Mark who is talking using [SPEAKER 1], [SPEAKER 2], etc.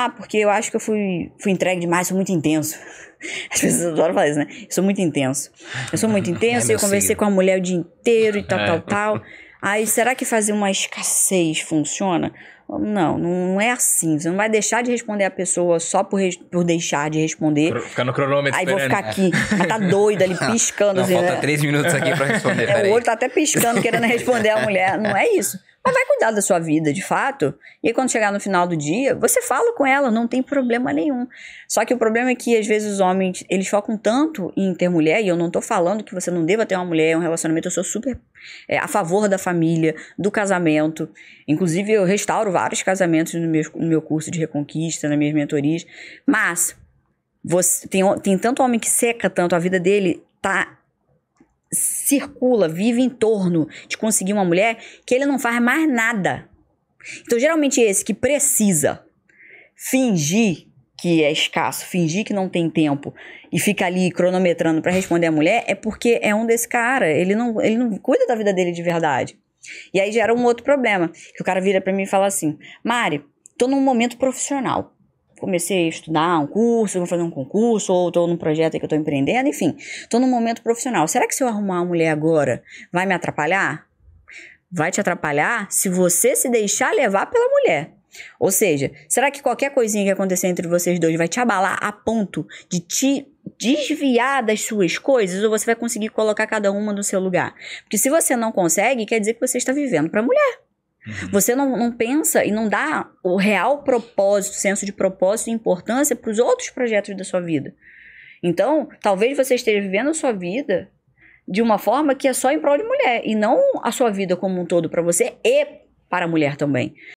[SPEAKER 1] Ah, porque eu acho que eu fui, fui entregue demais, sou muito intenso. As pessoas adoram falar isso, né? Eu sou muito intenso. Eu sou muito intenso, é eu conversei com a mulher o dia inteiro e tal, é. tal, tal. Aí, será que fazer uma escassez funciona? Não, não é assim. Você não vai deixar de responder a pessoa só por, por deixar de responder. Ficar no cronômetro. Aí vou ficar aqui. Ela tá doida ali, piscando. Não, assim, falta né? três minutos aqui pra responder. É, o olho tá até piscando, querendo responder a mulher. Não é isso. Ela vai cuidar da sua vida, de fato. E aí, quando chegar no final do dia, você fala com ela, não tem problema nenhum. Só que o problema é que, às vezes, os homens, eles focam tanto em ter mulher, e eu não tô falando que você não deva ter uma mulher, é um relacionamento, eu sou super é, a favor da família, do casamento. Inclusive, eu restauro vários casamentos no meu, no meu curso de reconquista, nas minhas mentorias. Mas, você, tem, tem tanto homem que seca tanto, a vida dele tá circula, vive em torno de conseguir uma mulher que ele não faz mais nada. Então, geralmente, esse que precisa fingir que é escasso, fingir que não tem tempo e fica ali cronometrando para responder a mulher, é porque é um desse cara. Ele não, ele não cuida da vida dele de verdade. E aí gera um outro problema. Que o cara vira para mim e fala assim: Mari, tô num momento profissional comecei a estudar um curso, vou fazer um concurso, ou estou num projeto que eu estou empreendendo, enfim, estou num momento profissional. Será que se eu arrumar uma mulher agora, vai me atrapalhar? Vai te atrapalhar se você se deixar levar pela mulher. Ou seja, será que qualquer coisinha que acontecer entre vocês dois vai te abalar a ponto de te desviar das suas coisas ou você vai conseguir colocar cada uma no seu lugar? Porque se você não consegue, quer dizer que você está vivendo para mulher. Uhum. Você não, não pensa e não dá o real propósito, senso de propósito e importância para os outros projetos da sua vida. Então, talvez você esteja vivendo a sua vida de uma forma que é só em prol de mulher e não a sua vida como um todo para você e para a mulher também.